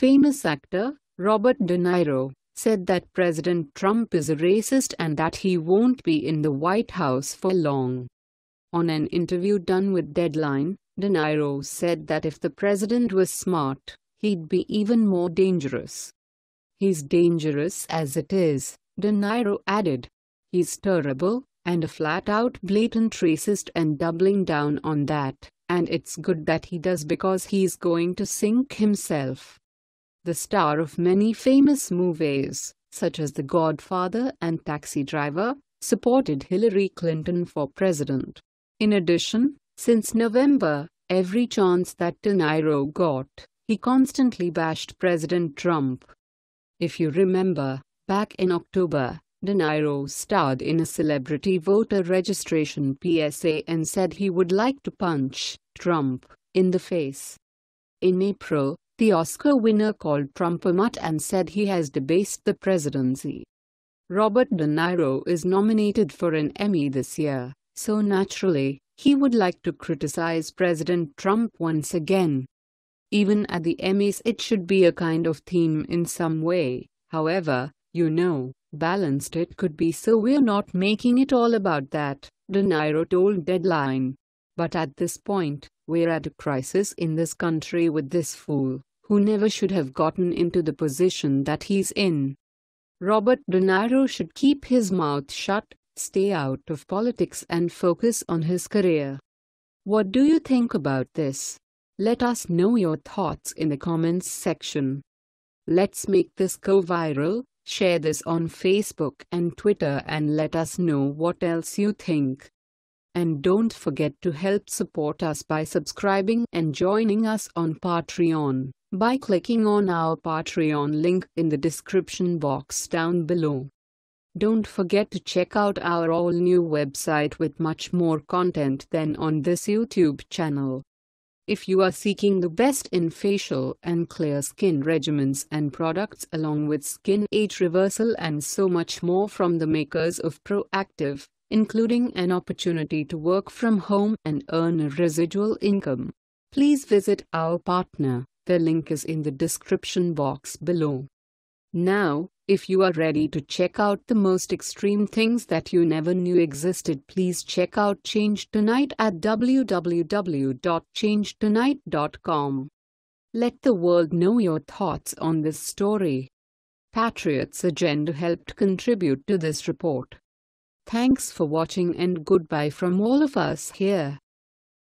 Famous actor Robert De Niro said that President Trump is a racist and that he won't be in the White House for long. On an interview done with Deadline, De Niro said that if the president was smart, he'd be even more dangerous. He's dangerous as it is, De Niro added. He's terrible, and a flat-out blatant racist and doubling down on that, and it's good that he does because he's going to sink himself the star of many famous movies, such as The Godfather and Taxi Driver, supported Hillary Clinton for president. In addition, since November, every chance that De Niro got, he constantly bashed President Trump. If you remember, back in October, De Niro starred in a celebrity voter registration PSA and said he would like to punch Trump in the face. In April, the Oscar winner called Trump a mutt and said he has debased the presidency. Robert De Niro is nominated for an Emmy this year, so naturally, he would like to criticize President Trump once again. Even at the Emmys it should be a kind of theme in some way, however, you know, balanced it could be so we're not making it all about that, De Niro told Deadline. But at this point, we're at a crisis in this country with this fool, who never should have gotten into the position that he's in. Robert De Niro should keep his mouth shut, stay out of politics and focus on his career. What do you think about this? Let us know your thoughts in the comments section. Let's make this go viral, share this on Facebook and Twitter and let us know what else you think. And don't forget to help support us by subscribing and joining us on Patreon by clicking on our Patreon link in the description box down below. Don't forget to check out our all new website with much more content than on this YouTube channel. If you are seeking the best in facial and clear skin regimens and products along with skin age reversal and so much more from the makers of Proactive, including an opportunity to work from home and earn a residual income. Please visit our partner. The link is in the description box below. Now, if you are ready to check out the most extreme things that you never knew existed, please check out Change Tonight at www.changetonight.com. Let the world know your thoughts on this story. Patriots Agenda helped contribute to this report. Thanks for watching and goodbye from all of us here.